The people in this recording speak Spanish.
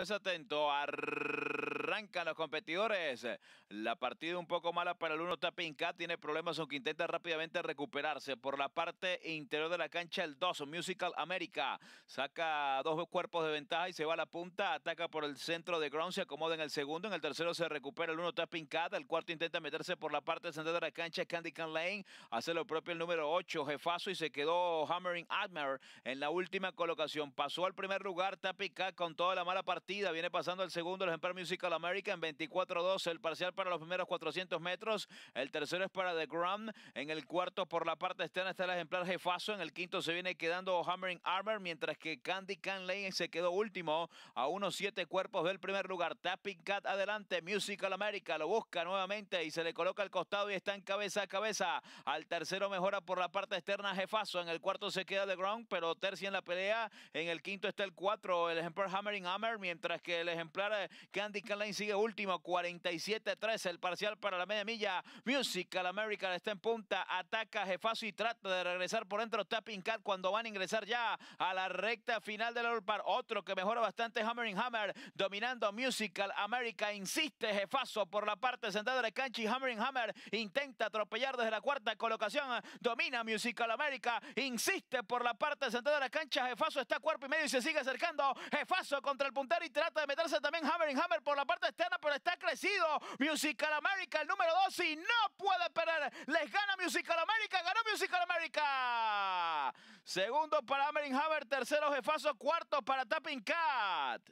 Pues atento, a arrancan los competidores. La partida un poco mala para el 1 Cat. tiene problemas aunque intenta rápidamente recuperarse. Por la parte interior de la cancha el 2, Musical America, saca dos cuerpos de ventaja y se va a la punta, ataca por el centro de Ground, se acomoda en el segundo, en el tercero se recupera el 1 Cat. el cuarto intenta meterse por la parte central de la cancha Candy Can Lane, hace lo propio el número 8, Jefazo y se quedó Hammering Admer en la última colocación. Pasó al primer lugar Cat, con toda la mala partida, viene pasando al segundo el ejemplo Musical American 24-12 el parcial para los primeros 400 metros. El tercero es para The Ground, En el cuarto por la parte externa está el ejemplar Jefaso, En el quinto se viene quedando Hammering Armor, mientras que Candy Can Lane se quedó último a unos siete cuerpos del primer lugar. Tapping Cat adelante, Musical America lo busca nuevamente y se le coloca al costado y está en cabeza a cabeza. Al tercero mejora por la parte externa Jefaso, En el cuarto se queda The Ground, pero tercia en la pelea. En el quinto está el 4, el ejemplar Hammering Armor, mientras que el ejemplar eh, Candy Can Lane sigue último, 47-13 el parcial para la media milla. Musical American está en punta, ataca Jefaso y trata de regresar por dentro Tapping Cat cuando van a ingresar ya a la recta final del All Par. Otro que mejora bastante Hammering Hammer, dominando Musical America. Insiste Jefaso por la parte sentada de la cancha y Hammering Hammer intenta atropellar desde la cuarta colocación. Domina Musical America, insiste por la parte sentada de la cancha. Jefaso está cuerpo y medio y se sigue acercando. Jefaso contra el puntero y trata de meterse también Hammering Hammer por la parte externa, pero está crecido. Musical America, el número 2, y no puede perder. Les gana Musical America, ganó Musical America. Segundo para Amering Haber, tercero Jefazo, cuarto para Tapping Cat.